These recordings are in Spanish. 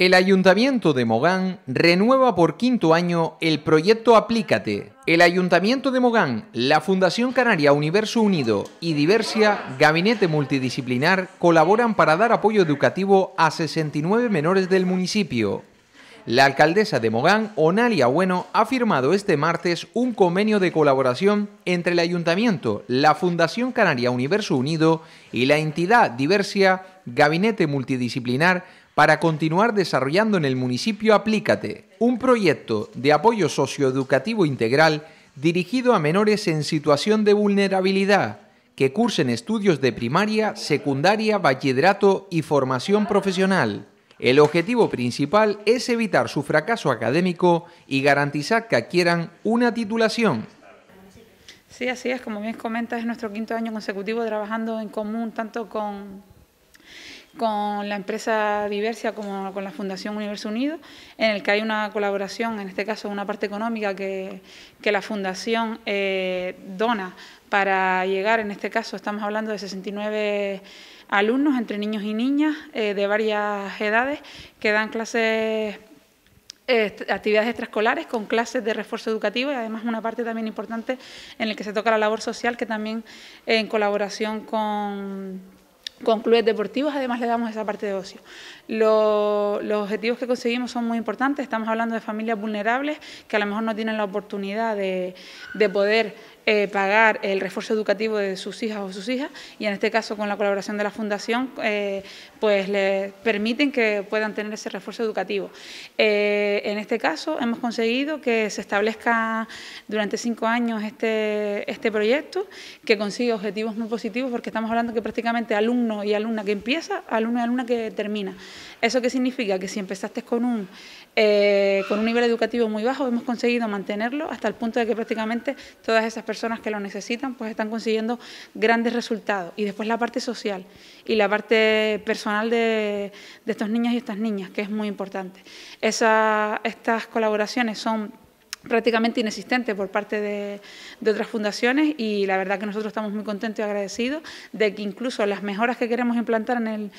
El Ayuntamiento de Mogán renueva por quinto año el proyecto Aplícate. El Ayuntamiento de Mogán, la Fundación Canaria Universo Unido y Diversia, Gabinete Multidisciplinar, colaboran para dar apoyo educativo a 69 menores del municipio. La alcaldesa de Mogán, Onalia Bueno, ha firmado este martes un convenio de colaboración entre el Ayuntamiento, la Fundación Canaria Universo Unido y la entidad Diversia, Gabinete Multidisciplinar, para continuar desarrollando en el municipio Aplícate, un proyecto de apoyo socioeducativo integral dirigido a menores en situación de vulnerabilidad que cursen estudios de primaria, secundaria, bachillerato y formación profesional. El objetivo principal es evitar su fracaso académico y garantizar que adquieran una titulación. Sí, así es, como bien comentas, es nuestro quinto año consecutivo trabajando en común tanto con con la empresa Diversia como con la Fundación Universo Unido, en el que hay una colaboración, en este caso una parte económica que, la Fundación eh, dona para llegar, en este caso estamos hablando de 69 alumnos entre niños y niñas eh, de varias edades que dan clases actividades extraescolares con clases de refuerzo educativo y además una parte también importante en el que se toca la labor social que también en colaboración con con clubes deportivos, además le damos esa parte de ocio los objetivos que conseguimos son muy importantes. Estamos hablando de familias vulnerables que a lo mejor no tienen la oportunidad de, poder eh, pagar el refuerzo educativo de sus hijas o sus hijas y en este caso con la colaboración de la Fundación eh, pues les permiten que puedan tener ese refuerzo educativo. Eh, en este caso hemos conseguido que se establezca durante cinco años este, este proyecto que consigue objetivos muy positivos porque estamos hablando que prácticamente alumno y alumna que empieza, alumno y alumna que termina. ¿Eso qué significa? Que si empezaste con un, eh, con un nivel educativo muy bajo, hemos conseguido mantenerlo hasta el punto de que prácticamente todas esas personas que lo necesitan pues están consiguiendo grandes resultados. Y después la parte social y la parte personal de, estos niños y estas niñas, que es muy importante. estas colaboraciones son prácticamente inexistente por parte de, otras fundaciones y la verdad que nosotros estamos muy contentos y agradecidos de que incluso las mejoras que queremos implantar en el,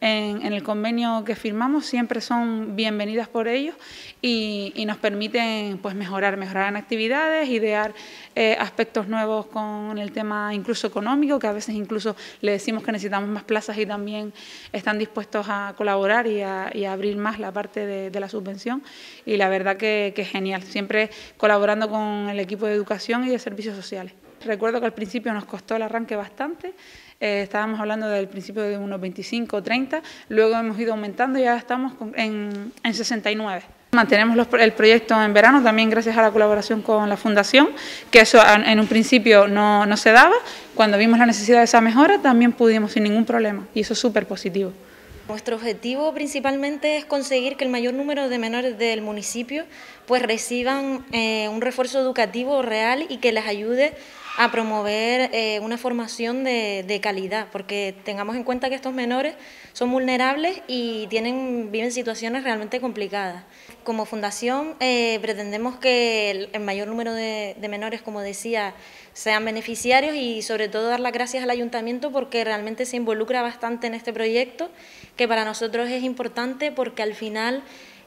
en, el convenio que firmamos siempre son bienvenidas por ellos y, nos permiten pues mejorar, mejorar en actividades, idear eh, aspectos nuevos con el tema incluso económico, que a veces incluso le decimos que necesitamos más plazas y también están dispuestos a colaborar y a, abrir más la parte de, la subvención y la verdad que, es genial, siempre colaborando con el equipo de educación y de servicios sociales. Recuerdo que al principio nos costó el arranque bastante, eh, estábamos hablando del principio de unos 25 o 30, luego hemos ido aumentando y ya estamos en, 69. Mantenemos el proyecto en verano también gracias a la colaboración con la Fundación, que eso en un principio no, no se daba. Cuando vimos la necesidad de esa mejora también pudimos sin ningún problema y eso es súper positivo. Nuestro objetivo principalmente es conseguir que el mayor número de menores del municipio pues reciban eh, un refuerzo educativo real y que les ayude a promover eh, una formación de, calidad, porque tengamos en cuenta que estos menores son vulnerables y viven situaciones realmente complicadas. Como fundación eh, pretendemos que el, mayor número de, menores, como decía, sean beneficiarios y sobre todo dar las gracias al ayuntamiento porque realmente se involucra bastante en este proyecto, que para nosotros es importante porque al final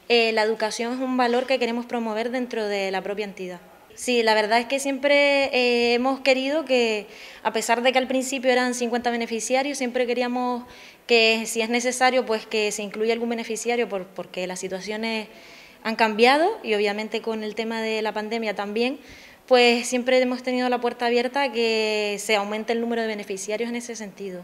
eh, la educación es un valor que queremos promover dentro de la propia entidad. Sí, la verdad es que siempre eh, hemos querido que, a pesar de que al principio eran 50 beneficiarios, siempre queríamos que si es necesario, pues que se incluya algún beneficiario porque las situaciones han cambiado y obviamente con el tema de la pandemia también, pues siempre hemos tenido la puerta abierta a que se aumente el número de beneficiarios en ese sentido.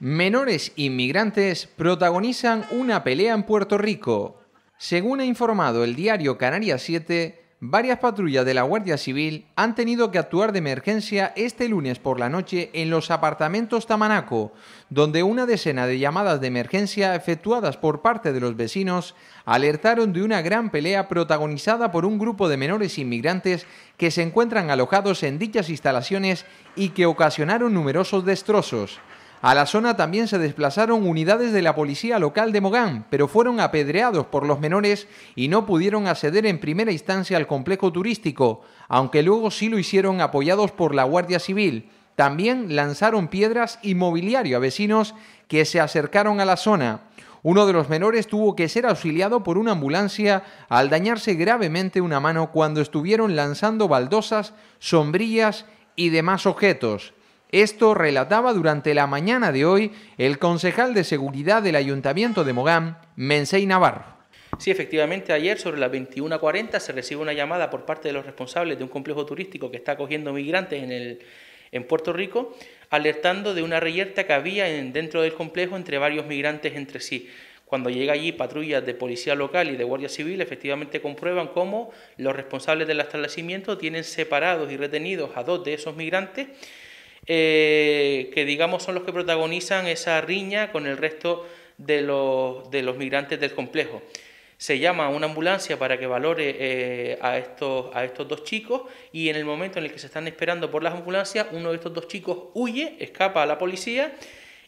Menores inmigrantes protagonizan una pelea en Puerto Rico. Según ha informado el diario Canarias 7, varias patrullas de la Guardia Civil han tenido que actuar de emergencia este lunes por la noche en los apartamentos Tamanaco, donde una decena de llamadas de emergencia efectuadas por parte de los vecinos alertaron de una gran pelea protagonizada por un grupo de menores inmigrantes que se encuentran alojados en dichas instalaciones y que ocasionaron numerosos destrozos. A la zona también se desplazaron unidades de la policía local de Mogán, pero fueron apedreados por los menores y no pudieron acceder en primera instancia al complejo turístico, aunque luego sí lo hicieron apoyados por la Guardia Civil. También lanzaron piedras y mobiliario a vecinos que se acercaron a la zona. Uno de los menores tuvo que ser auxiliado por una ambulancia al dañarse gravemente una mano cuando estuvieron lanzando baldosas, sombrillas y demás objetos. Esto relataba durante la mañana de hoy el concejal de seguridad del Ayuntamiento de Mogán, Mensei Navarro. Sí, efectivamente, ayer sobre las 21.40 se recibe una llamada por parte de los responsables de un complejo turístico que está acogiendo migrantes en, el, en Puerto Rico, alertando de una reyerta que había dentro del complejo entre varios migrantes entre sí. Cuando llega allí patrullas de policía local y de guardia civil, efectivamente comprueban cómo los responsables del establecimiento tienen separados y retenidos a dos de esos migrantes eh, que digamos son los que protagonizan esa riña con el resto de los, migrantes del complejo. Se llama a una ambulancia para que valore eh, a, estos, a estos dos chicos y en el momento en el que se están esperando por las ambulancias, uno de estos dos chicos huye, escapa a la policía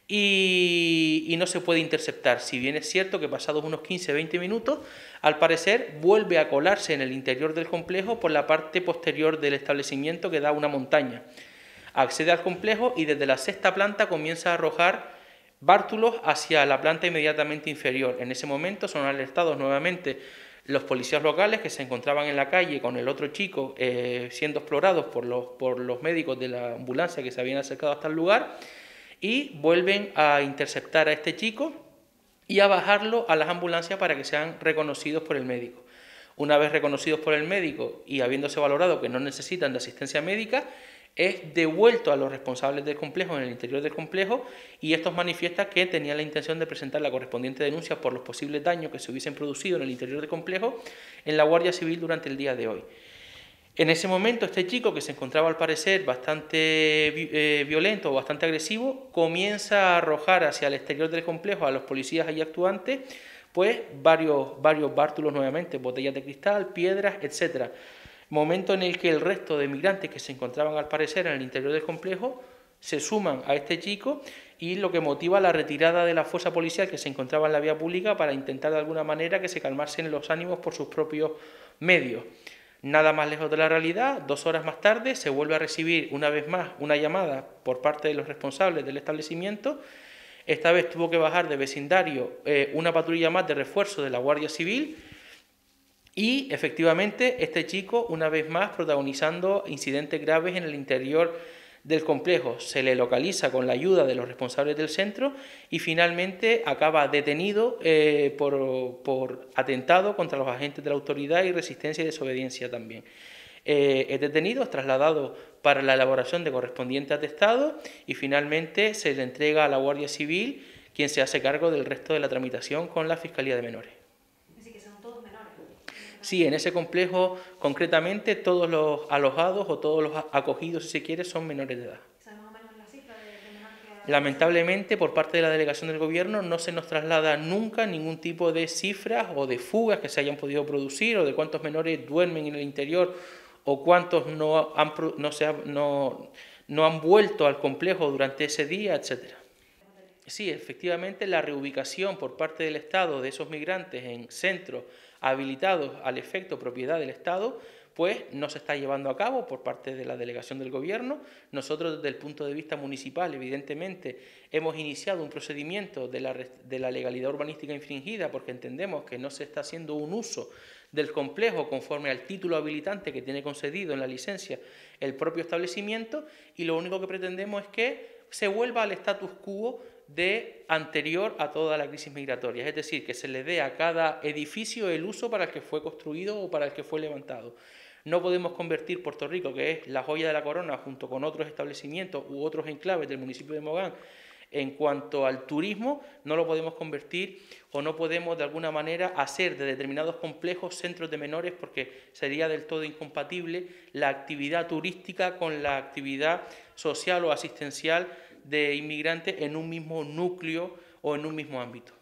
y, y, no se puede interceptar. Si bien es cierto que pasados unos 15-20 minutos, al parecer vuelve a colarse en el interior del complejo por la parte posterior del establecimiento que da una montaña. Accede al complejo y desde la sexta planta comienza a arrojar bártulos hacia la planta inmediatamente inferior. En ese momento son alertados nuevamente los policías locales que se encontraban en la calle con el otro chico eh, siendo explorados por los, por los médicos de la ambulancia que se habían acercado hasta el lugar y vuelven a interceptar a este chico y a bajarlo a las ambulancias para que sean reconocidos por el médico. Una vez reconocidos por el médico y habiéndose valorado que no necesitan de asistencia médica, es devuelto a los responsables del complejo en el interior del complejo y estos manifiestan que tenía la intención de presentar la correspondiente denuncia por los posibles daños que se hubiesen producido en el interior del complejo en la Guardia Civil durante el día de hoy. En ese momento este chico que se encontraba al parecer bastante eh, violento o bastante agresivo comienza a arrojar hacia el exterior del complejo a los policías allí actuantes pues varios, varios bártulos nuevamente, botellas de cristal, piedras, etcétera momento en el que el resto de migrantes que se encontraban al parecer en el interior del complejo se suman a este chico y lo que motiva la retirada de la fuerza policial que se encontraba en la vía pública para intentar de alguna manera que se calmasen los ánimos por sus propios medios. Nada más lejos de la realidad, dos horas más tarde se vuelve a recibir una vez más una llamada por parte de los responsables del establecimiento. Esta vez tuvo que bajar de vecindario eh, una patrulla más de refuerzo de la Guardia Civil y efectivamente, este chico, una vez más, protagonizando incidentes graves en el interior del complejo, se le localiza con la ayuda de los responsables del centro y finalmente acaba detenido eh, por, atentado contra los agentes de la autoridad y resistencia y desobediencia también. Eh, es detenido, es trasladado para la elaboración de correspondiente atestado y finalmente se le entrega a la Guardia Civil, quien se hace cargo del resto de la tramitación con la Fiscalía de Menores. Sí, en ese complejo concretamente todos los alojados o todos los acogidos, si se quiere, son menores de edad. Lamentablemente, por parte de la delegación del gobierno no se nos traslada nunca ningún tipo de cifras o de fugas que se hayan podido producir o de cuántos menores duermen en el interior o cuántos no han, no se han vuelto al complejo durante ese día, etcétera. Sí, efectivamente, la reubicación por parte del Estado de esos migrantes en centros habilitados al efecto propiedad del Estado, pues no se está llevando a cabo por parte de la delegación del Gobierno. Nosotros desde el punto de vista municipal, evidentemente, hemos iniciado un procedimiento de la, legalidad urbanística infringida porque entendemos que no se está haciendo un uso del complejo conforme al título habilitante que tiene concedido en la licencia el propio establecimiento y lo único que pretendemos es que se vuelva al status quo de anterior a toda la crisis migratoria, es decir, que se le dé a cada edificio el uso para el que fue construido o para el que fue levantado. No podemos convertir Puerto Rico, que es la joya de la corona, junto con otros establecimientos u otros enclaves del municipio de Mogán, en cuanto al turismo, no lo podemos convertir o no podemos de alguna manera hacer de determinados complejos centros de menores porque sería del todo incompatible la actividad turística con la actividad social o asistencial de inmigrantes en un mismo núcleo o en un mismo ámbito.